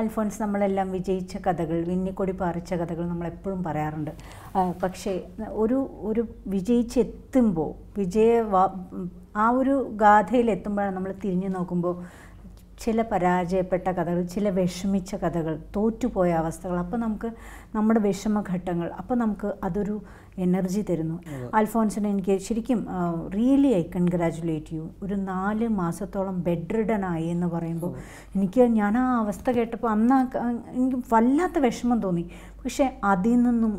അൽഫോൻസ് നമ്മളെല്ലാം വിജയിച്ച കഥകൾ വിന്നിക്കൊടി പാറിച്ച കഥകൾ നമ്മളെപ്പോഴും പറയാറുണ്ട് പക്ഷേ ഒരു ഒരു വിജയിച്ചെത്തുമ്പോൾ വിജയ ആ ഒരു ഗാഥയിലെത്തുമ്പോഴാണ് നമ്മൾ തിരിഞ്ഞു നോക്കുമ്പോൾ ചില പരാജയപ്പെട്ട കഥകൾ ചില വിഷമിച്ച കഥകൾ തോറ്റുപോയ അവസ്ഥകൾ അപ്പോൾ നമുക്ക് നമ്മുടെ വിഷമഘട്ടങ്ങൾ അപ്പോൾ നമുക്ക് അതൊരു എനർജി തരുന്നു അൽഫോൺസിന് എനിക്ക് ശരിക്കും റിയലി ഐ കൺഗ്രാജുലേറ്റ് യു ഒരു നാല് മാസത്തോളം ബെഡ് ആയി എന്ന് പറയുമ്പോൾ എനിക്ക് ഞാൻ ആ അവസ്ഥ കേട്ടപ്പോൾ അന്ന് എനിക്ക് വല്ലാത്ത വിഷമം തോന്നി പക്ഷേ അതിൽ നിന്നും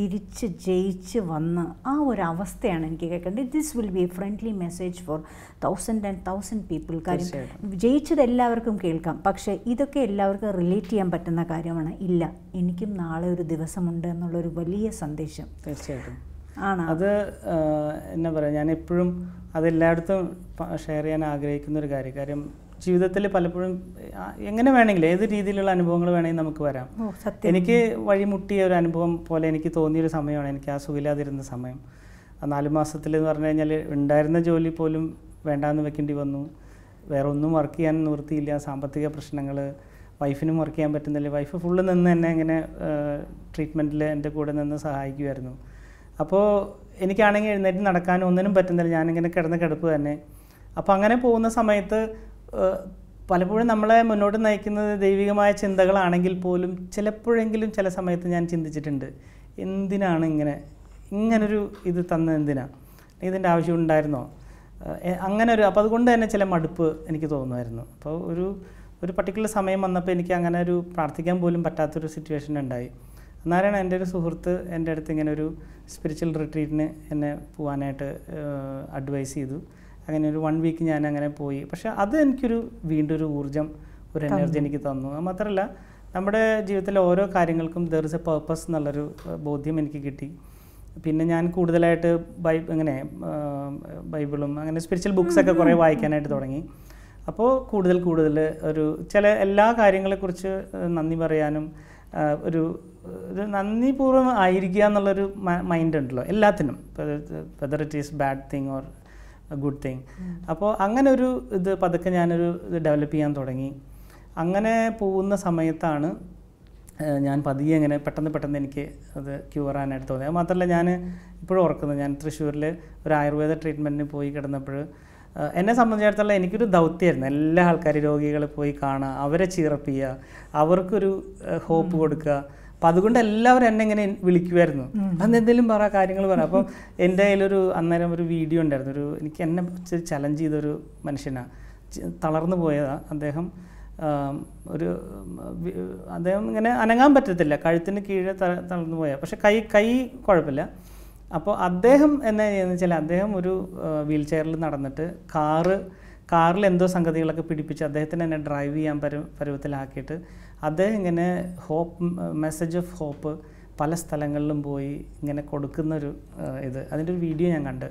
തിരിച്ച് ജയിച്ച് വന്ന് ആ ഒരു അവസ്ഥയാണ് എനിക്ക് കേൾക്കേണ്ടത് this will be a friendly message for thousand and thousand people കാര്യം ജയിച്ചത് എല്ലാവർക്കും കേൾക്കാം പക്ഷേ ഇതൊക്കെ എല്ലാവർക്കും റിലേറ്റ് ചെയ്യാൻ പറ്റുന്ന കാര്യമാണ് ഇല്ല എനിക്കും നാളെ ഒരു ദിവസമുണ്ട് എന്നുള്ളൊരു വലിയ സന്ദേശം തീർച്ചയായിട്ടും ആണ് അത് എന്നാ പറയുക ഞാൻ എപ്പോഴും അതെല്ലായിടത്തും ഷെയർ ചെയ്യാൻ ആഗ്രഹിക്കുന്ന ഒരു കാര്യം കാര്യം ജീവിതത്തിൽ പലപ്പോഴും എങ്ങനെ വേണമെങ്കിലും ഏത് രീതിയിലുള്ള അനുഭവങ്ങൾ വേണമെങ്കിൽ നമുക്ക് വരാം എനിക്ക് വഴിമുട്ടിയ ഒരു അനുഭവം പോലെ എനിക്ക് തോന്നിയൊരു സമയമാണ് എനിക്ക് ആ സുഖമില്ലാതിരുന്ന സമയം ആ നാല് മാസത്തിൽ എന്ന് പറഞ്ഞു കഴിഞ്ഞാൽ ഉണ്ടായിരുന്ന ജോലി പോലും വേണ്ടാന്ന് വെക്കേണ്ടി വന്നു വേറെ ഒന്നും വർക്ക് ചെയ്യാൻ നിവൃത്തിയില്ല സാമ്പത്തിക പ്രശ്നങ്ങൾ വൈഫിനും വർക്ക് ചെയ്യാൻ പറ്റുന്നില്ല വൈഫ് ഫുള്ള് നിന്ന് എന്നെ ഇങ്ങനെ ട്രീറ്റ്മെൻറ്റിൽ എൻ്റെ കൂടെ നിന്ന് സഹായിക്കുമായിരുന്നു അപ്പോൾ എനിക്കാണെങ്കിൽ എഴുന്നേറ്റ് നടക്കാനും ഒന്നിനും പറ്റുന്നില്ല ഞാനിങ്ങനെ കിടന്ന് കിടപ്പ് തന്നെ അപ്പോൾ അങ്ങനെ പോകുന്ന സമയത്ത് പലപ്പോഴും നമ്മളെ മുന്നോട്ട് നയിക്കുന്നത് ദൈവികമായ ചിന്തകളാണെങ്കിൽ പോലും ചിലപ്പോഴെങ്കിലും ചില സമയത്ത് ഞാൻ ചിന്തിച്ചിട്ടുണ്ട് എന്തിനാണ് ഇങ്ങനെ ഇങ്ങനൊരു ഇത് തന്ന എന്തിനാണ് ഇതിൻ്റെ ആവശ്യം ഉണ്ടായിരുന്നോ അങ്ങനെ ഒരു അപ്പോൾ അതുകൊണ്ട് തന്നെ ചില മടുപ്പ് എനിക്ക് തോന്നുമായിരുന്നു അപ്പോൾ ഒരു ഒരു പർട്ടിക്കുലർ സമയം വന്നപ്പോൾ എനിക്ക് അങ്ങനെ ഒരു പ്രാർത്ഥിക്കാൻ പോലും പറ്റാത്തൊരു സിറ്റുവേഷൻ ഉണ്ടായി എന്നാലാണ് എൻ്റെ ഒരു സുഹൃത്ത് എൻ്റെ അടുത്ത് ഇങ്ങനെ ഒരു സ്പിരിച്വൽ റിട്രീറ്റിന് എന്നെ പോകാനായിട്ട് അഡ്വൈസ് ചെയ്തു അങ്ങനെ ഒരു വൺ വീക്ക് ഞാൻ അങ്ങനെ പോയി പക്ഷെ അത് എനിക്കൊരു വീണ്ടും ഒരു ഊർജ്ജം ഒരു എനർജി എനിക്ക് തന്നു മാത്രമല്ല നമ്മുടെ ജീവിതത്തിലെ ഓരോ കാര്യങ്ങൾക്കും ദർ ഇസ് എ പേർപ്പസ് എന്നുള്ളൊരു ബോധ്യം എനിക്ക് കിട്ടി പിന്നെ ഞാൻ കൂടുതലായിട്ട് ബൈ ഇങ്ങനെ ബൈബിളും അങ്ങനെ സ്പിരിച്വൽ ബുക്സൊക്കെ കുറേ വായിക്കാനായിട്ട് തുടങ്ങി അപ്പോൾ കൂടുതൽ കൂടുതൽ ഒരു ചില എല്ലാ കാര്യങ്ങളെക്കുറിച്ച് നന്ദി പറയാനും ഒരു ഒരു നന്ദിപൂർവ്വം ആയിരിക്കുക എന്നുള്ളൊരു മൈൻഡ് ഉണ്ടല്ലോ എല്ലാത്തിനും whether it is bad thing or good thing അപ്പോൾ അങ്ങനെ ഒരു ഇത് പതുക്കെ ഞാനൊരു ഇത് ഡെവലപ്പ് ചെയ്യാൻ തുടങ്ങി അങ്ങനെ പോകുന്ന സമയത്താണ് ഞാൻ പതിയെ അങ്ങനെ പെട്ടെന്ന് പെട്ടെന്ന് എനിക്ക് അത് ക്യൂർ ആനായിട്ട് തോന്നി അത് മാത്രമല്ല ഞാൻ ഇപ്പോഴും ഓർക്കുന്നത് ഞാൻ തൃശ്ശൂരിൽ ഒരു ആയുർവേദ ട്രീറ്റ്മെൻറ്റിന് പോയി കിടന്നപ്പോൾ എന്നെ സംബന്ധിച്ചിടത്തോളം എനിക്കൊരു ദൗത്യമായിരുന്നു എല്ലാ ആൾക്കാരും രോഗികളെ പോയി കാണുക അവരെ ചെയ്യുക അവർക്കൊരു ഹോപ്പ് കൊടുക്കുക അപ്പൊ അതുകൊണ്ട് എല്ലാവരും എന്നെ ഇങ്ങനെ വിളിക്കുമായിരുന്നു അന്ന് എന്തെങ്കിലും പറ കാര്യങ്ങൾ പറ അപ്പം എൻ്റെ കയ്യിലൊരു അന്നേരം ഒരു വീഡിയോ ഉണ്ടായിരുന്നു ഒരു എനിക്ക് എന്നെ ചലഞ്ച് ചെയ്തൊരു മനുഷ്യനാണ് തളർന്നു പോയതാണ് അദ്ദേഹം ഒരു അദ്ദേഹം ഇങ്ങനെ അനങ്ങാൻ പറ്റത്തില്ല കഴുത്തിന് കീഴെ തളർന്നു പോയ പക്ഷെ കൈ കൈ കുഴപ്പമില്ല അപ്പോൾ അദ്ദേഹം എന്നെ ചെയ്യുന്നത് വെച്ചാൽ അദ്ദേഹം ഒരു വീൽ ചെയറിൽ നടന്നിട്ട് കാറ് കാറിൽ എന്തോ സംഗതികളൊക്കെ പിടിപ്പിച്ച് അദ്ദേഹത്തിന് എന്നെ ഡ്രൈവ് ചെയ്യാൻ പരു പരുവത്തിലാക്കിയിട്ട് അത് ഇങ്ങനെ ഹോപ്പ് മെസ്സേജ് ഓഫ് ഹോപ്പ് പല സ്ഥലങ്ങളിലും പോയി ഇങ്ങനെ കൊടുക്കുന്നൊരു ഇത് അതിൻ്റെ ഒരു വീഡിയോ ഞാൻ കണ്ട്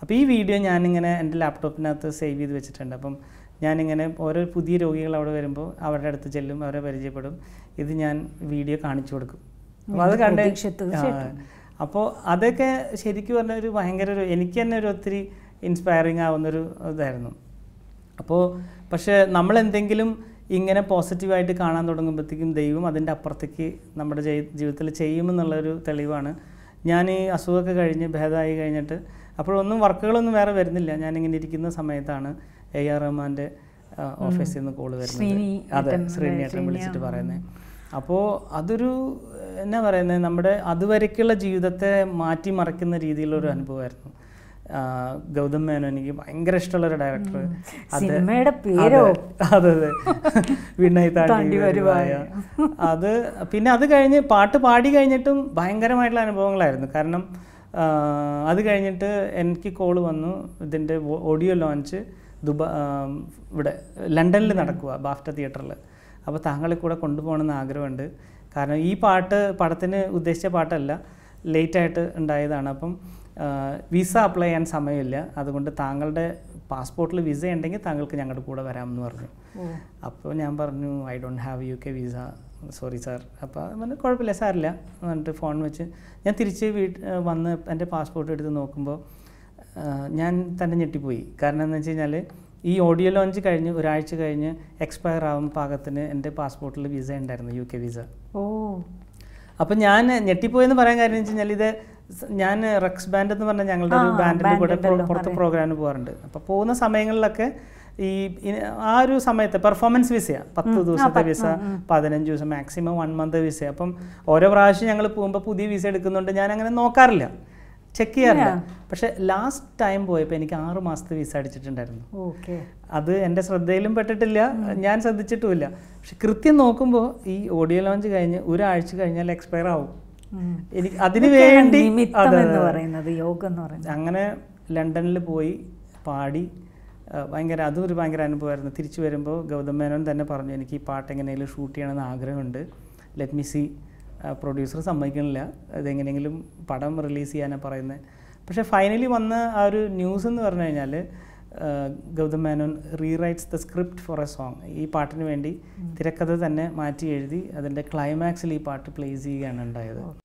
അപ്പോൾ ഈ വീഡിയോ ഞാനിങ്ങനെ എൻ്റെ ലാപ്ടോപ്പിനകത്ത് സേവ് ചെയ്ത് വെച്ചിട്ടുണ്ട് അപ്പം ഞാനിങ്ങനെ ഓരോ പുതിയ രോഗികൾ അവിടെ വരുമ്പോൾ അവരുടെ അടുത്ത് ചെല്ലും അവരെ പരിചയപ്പെടും ഇത് ഞാൻ വീഡിയോ കാണിച്ചു കൊടുക്കും അപ്പോൾ അത് കണ്ട് അപ്പോൾ അതൊക്കെ ശരിക്കും പറഞ്ഞ ഒരു ഭയങ്കര ഒരു എനിക്ക് തന്നെ ഒരു ഒത്തിരി ഇൻസ്പയറിങ് ആവുന്നൊരു ഇതായിരുന്നു അപ്പോൾ പക്ഷേ നമ്മളെന്തെങ്കിലും ഇങ്ങനെ പോസിറ്റീവായിട്ട് കാണാൻ തുടങ്ങുമ്പോഴത്തേക്കും ദൈവം അതിൻ്റെ അപ്പുറത്തേക്ക് നമ്മുടെ ജീവിതത്തിൽ ചെയ്യുമെന്നുള്ളൊരു തെളിവാണ് ഞാൻ ഈ അസുഖമൊക്കെ കഴിഞ്ഞ് ഭേദമായി കഴിഞ്ഞിട്ട് അപ്പോഴൊന്നും വർക്കുകളൊന്നും വേറെ വരുന്നില്ല ഞാനിങ്ങനെ ഇരിക്കുന്ന സമയത്താണ് എ ആർ റഹ്മാൻ്റെ ഓഫീസിൽ നിന്ന് കോൾ വരുന്നത് അതെ ശ്രീനിയേട്ടൻ വിളിച്ചിട്ട് പറയുന്നത് അപ്പോൾ അതൊരു എന്നാ പറയുന്നത് നമ്മുടെ അതുവരയ്ക്കുള്ള ജീവിതത്തെ മാറ്റിമറിക്കുന്ന രീതിയിലുള്ളൊരു അനുഭവമായിരുന്നു ഗൗതം മേനോ എനിക്ക് ഭയങ്കര ഇഷ്ടമുള്ള ഒരു ഡയറക്ടർ സിനിമയുടെ പേരോ അതെ അതെ വിണ്ണയി താണ്ടി വരുവായ അത് പിന്നെ അത് കഴിഞ്ഞ് പാട്ട് പാടി കഴിഞ്ഞിട്ടും ഭയങ്കരമായിട്ടുള്ള അനുഭവങ്ങളായിരുന്നു കാരണം അത് കഴിഞ്ഞിട്ട് എനിക്ക് കോൾ വന്നു ഇതിൻ്റെ ഓഡിയോ ലോഞ്ച് ദുബാ ഇവിടെ ലണ്ടനിൽ നടക്കുക ബാഫ്റ്റ തിയേറ്ററിൽ അപ്പോൾ താങ്കളെ കൂടെ കൊണ്ടുപോകണമെന്ന് ആഗ്രഹമുണ്ട് കാരണം ഈ പാട്ട് പടത്തിന് ഉദ്ദേശിച്ച പാട്ടല്ല ലേറ്റായിട്ട് ഉണ്ടായതാണ് അപ്പം വിസ അപ്ലൈ ചെയ്യാൻ സമയമില്ല അതുകൊണ്ട് താങ്കളുടെ പാസ്പോർട്ടിൽ വിസ ഉണ്ടെങ്കിൽ താങ്കൾക്ക് ഞങ്ങളുടെ കൂടെ വരാമെന്ന് പറഞ്ഞു അപ്പോൾ ഞാൻ പറഞ്ഞു I don't have U K visa sorry sir അപ്പോൾ പറഞ്ഞു കുഴപ്പമില്ല സാറില്ല എന്നിട്ട് ഫോൺ വെച്ച് ഞാൻ തിരിച്ച് വീട്ട് വന്ന് എൻ്റെ പാസ്പോർട്ട് എടുത്ത് നോക്കുമ്പോൾ ഞാൻ തന്നെ ഞെട്ടിപ്പോയി കാരണം എന്ന് വെച്ച് കഴിഞ്ഞാൽ ഈ ഓഡിയോ ലോഞ്ച് കഴിഞ്ഞ് ഒരാഴ്ച കഴിഞ്ഞ് എക്സ്പയർ ആവും പാകത്തിന് എൻ്റെ പാസ്പോർട്ടിൽ വിസ ഉണ്ടായിരുന്നു യു കെ വിസ ഓ അപ്പം ഞാൻ ഞെട്ടിപ്പോയെന്ന് പറയാൻ കാര്യം എന്ന് വെച്ച് കഴിഞ്ഞാൽ ഇത് ഞാൻ റക്സ് ബാൻഡ് എന്ന് പറഞ്ഞ ഞങ്ങളുടെ ഒരു ബാൻഡിൻ്റെ കൂടെ പുറത്ത് പ്രോഗ്രാമിന് പോകാറുണ്ട് അപ്പോൾ പോകുന്ന സമയങ്ങളിലൊക്കെ ഈ ആ ഒരു സമയത്ത് പെർഫോമൻസ് വിസയാണ് പത്ത് ദിവസത്തെ വിസ പതിനഞ്ച് ദിവസം മാക്സിമം വൺ മന്ത് വിസ അപ്പം ഓരോ പ്രാവശ്യം ഞങ്ങൾ പോകുമ്പോൾ പുതിയ വിസ എടുക്കുന്നുണ്ട് ഞാൻ അങ്ങനെ നോക്കാറില്ല ചെക്ക് ചെയ്യാറില്ല പക്ഷെ ലാസ്റ്റ് ടൈം പോയപ്പോൾ എനിക്ക് ആറ് മാസത്തെ വിസ അടിച്ചിട്ടുണ്ടായിരുന്നു അത് എൻ്റെ ശ്രദ്ധയിലും പെട്ടിട്ടില്ല ഞാൻ ശ്രദ്ധിച്ചിട്ടുമില്ല പക്ഷെ കൃത്യം നോക്കുമ്പോൾ ഈ ഓഡിയോ ലോഞ്ച് കഴിഞ്ഞ് ഒരാഴ്ച കഴിഞ്ഞാൽ എക്സ്പയർ ആവും എനിക്ക് അതിനു വേണ്ടി പറയുന്നത് യോഗ എന്ന് പറയുന്നത് അങ്ങനെ ലണ്ടനിൽ പോയി പാടി ഭയങ്കര അതും ഒരു ഭയങ്കര അനുഭവമായിരുന്നു തിരിച്ചു വരുമ്പോൾ ഗൗതം മേനോൻ തന്നെ പറഞ്ഞു എനിക്ക് ഈ പാട്ട് എങ്ങനെയെങ്കിലും ഷൂട്ട് ചെയ്യണമെന്ന് ആഗ്രഹമുണ്ട് ലെറ്റ് മി സി പ്രൊഡ്യൂസർ സമ്മതിക്കണില്ല അതെങ്ങനെയെങ്കിലും പടം റിലീസ് ചെയ്യാനാണ് പറയുന്നത് പക്ഷേ ഫൈനലി വന്ന ആ ഒരു ന്യൂസ് എന്ന് പറഞ്ഞു കഴിഞ്ഞാൽ Gautham Menon rewrites the script for a song ഈ പാട്ടിന് വേണ്ടി തിരക്കഥ തന്നെ മാറ്റി എഴുതി അതിൻ്റെ ക്ലൈമാക്സിൽ ഈ പാട്ട് പ്ലേസ് ചെയ്യുകയാണ് ഉണ്ടായത്